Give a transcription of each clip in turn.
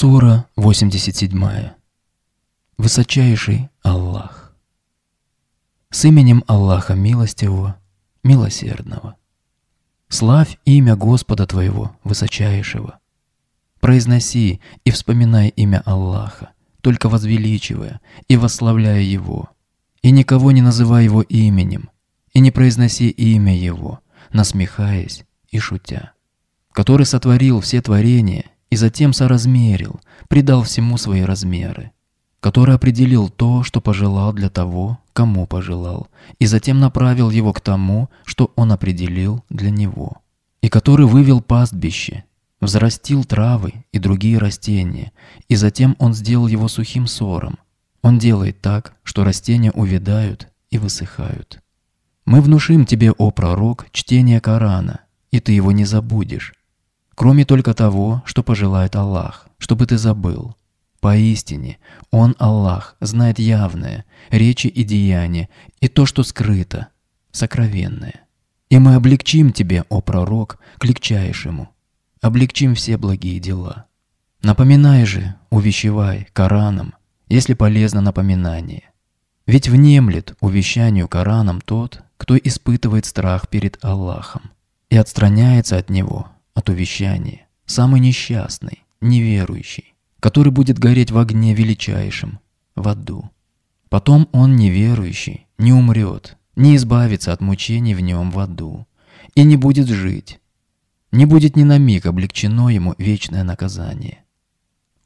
Сура 87. Высочайший Аллах. С именем Аллаха милостивого, милосердного. Славь имя Господа твоего, высочайшего. Произноси и вспоминай имя Аллаха, только возвеличивая и восславляя Его. И никого не называй Его именем, и не произноси имя Его, насмехаясь и шутя, который сотворил все творения и затем соразмерил, придал всему свои размеры, который определил то, что пожелал для того, кому пожелал, и затем направил его к тому, что он определил для него, и который вывел пастбище, взрастил травы и другие растения, и затем он сделал его сухим сором. Он делает так, что растения увядают и высыхают. Мы внушим тебе, о пророк, чтение Корана, и ты его не забудешь, кроме только того, что пожелает Аллах, чтобы ты забыл. Поистине, Он, Аллах, знает явное, речи и деяния, и то, что скрыто, сокровенное. И мы облегчим тебе, о пророк, к легчайшему, облегчим все благие дела. Напоминай же, увещевай Кораном, если полезно напоминание. Ведь внемлет увещанию Кораном тот, кто испытывает страх перед Аллахом и отстраняется от него – от увещания, самый несчастный, неверующий, который будет гореть в огне величайшем, в аду. Потом он, неверующий, не умрет, не избавится от мучений в нем в аду и не будет жить, не будет ни на миг облегчено ему вечное наказание.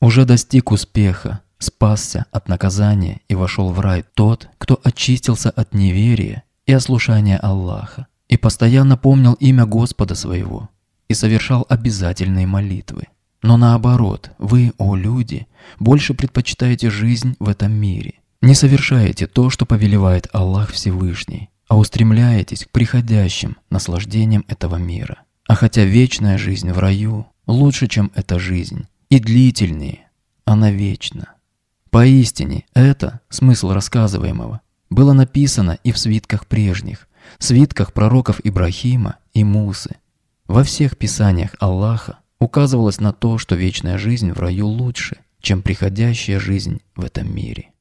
Уже достиг успеха, спасся от наказания и вошел в рай тот, кто очистился от неверия и ослушания Аллаха и постоянно помнил имя Господа своего – и совершал обязательные молитвы. Но наоборот, вы, о люди, больше предпочитаете жизнь в этом мире. Не совершаете то, что повелевает Аллах Всевышний, а устремляетесь к приходящим наслаждениям этого мира. А хотя вечная жизнь в раю лучше, чем эта жизнь, и длительнее, она вечна. Поистине, это, смысл рассказываемого, было написано и в свитках прежних, свитках пророков Ибрахима и Мусы, во всех писаниях Аллаха указывалось на то, что вечная жизнь в раю лучше, чем приходящая жизнь в этом мире.